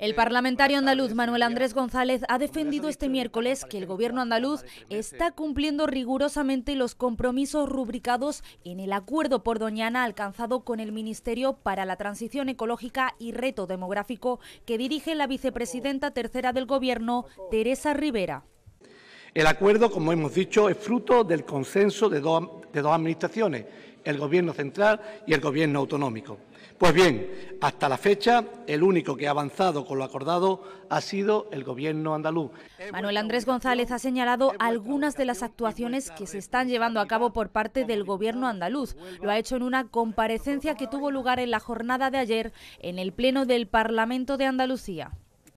El parlamentario andaluz Manuel Andrés González ha defendido este miércoles que el gobierno andaluz está cumpliendo rigurosamente los compromisos rubricados en el acuerdo por Doñana alcanzado con el Ministerio para la Transición Ecológica y Reto Demográfico que dirige la vicepresidenta tercera del gobierno, Teresa Rivera. El acuerdo, como hemos dicho, es fruto del consenso de dos, administraciones, el Gobierno central y el Gobierno autonómico. Pues bien, hasta la fecha, el único que ha avanzado con lo acordado ha sido el Gobierno andaluz. Manuel Andrés González ha señalado algunas de las actuaciones que se están llevando a cabo por parte del Gobierno andaluz. Lo ha hecho en una comparecencia que tuvo lugar en la jornada de ayer en el Pleno del Parlamento de Andalucía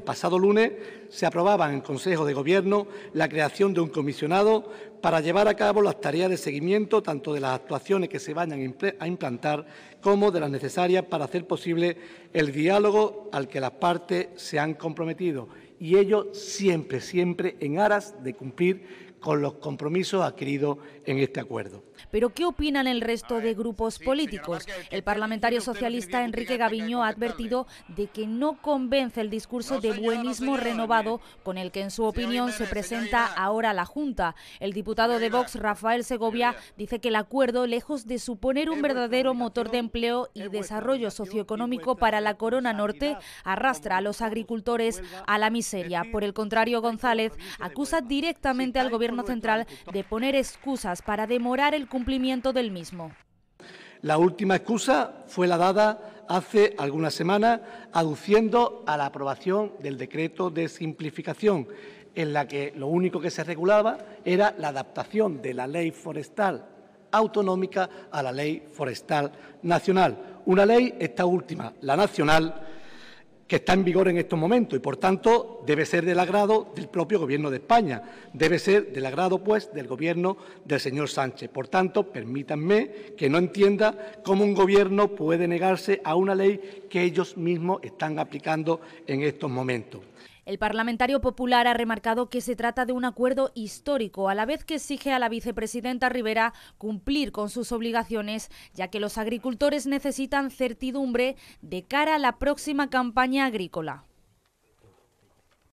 pasado lunes se aprobaba en el Consejo de Gobierno la creación de un comisionado para llevar a cabo las tareas de seguimiento tanto de las actuaciones que se vayan a implantar como de las necesarias para hacer posible el diálogo al que las partes se han comprometido y ello siempre, siempre en aras de cumplir con los compromisos adquiridos en este acuerdo. Pero ¿qué opinan el resto de grupos políticos? El parlamentario socialista Enrique Gaviño ha advertido de que no convence el discurso de buenismo renovado con el que en su opinión se presenta ahora la Junta. El diputado de Vox, Rafael Segovia, dice que el acuerdo, lejos de suponer un verdadero motor de empleo y desarrollo socioeconómico para la Corona Norte, arrastra a los agricultores a la miseria. Por el contrario, González acusa directamente al Gobierno central de poner excusas para demorar el cumplimiento del mismo. La última excusa fue la dada hace algunas semanas, aduciendo a la aprobación del decreto de simplificación en la que lo único que se regulaba era la adaptación de la ley forestal autonómica a la ley forestal nacional. Una ley, esta última, la nacional, que está en vigor en estos momentos y, por tanto, debe ser del agrado del propio Gobierno de España, debe ser del agrado, pues, del Gobierno del señor Sánchez. Por tanto, permítanme que no entienda cómo un Gobierno puede negarse a una ley que ellos mismos están aplicando en estos momentos. El parlamentario popular ha remarcado que se trata de un acuerdo histórico, a la vez que exige a la vicepresidenta Rivera cumplir con sus obligaciones, ya que los agricultores necesitan certidumbre de cara a la próxima campaña agrícola.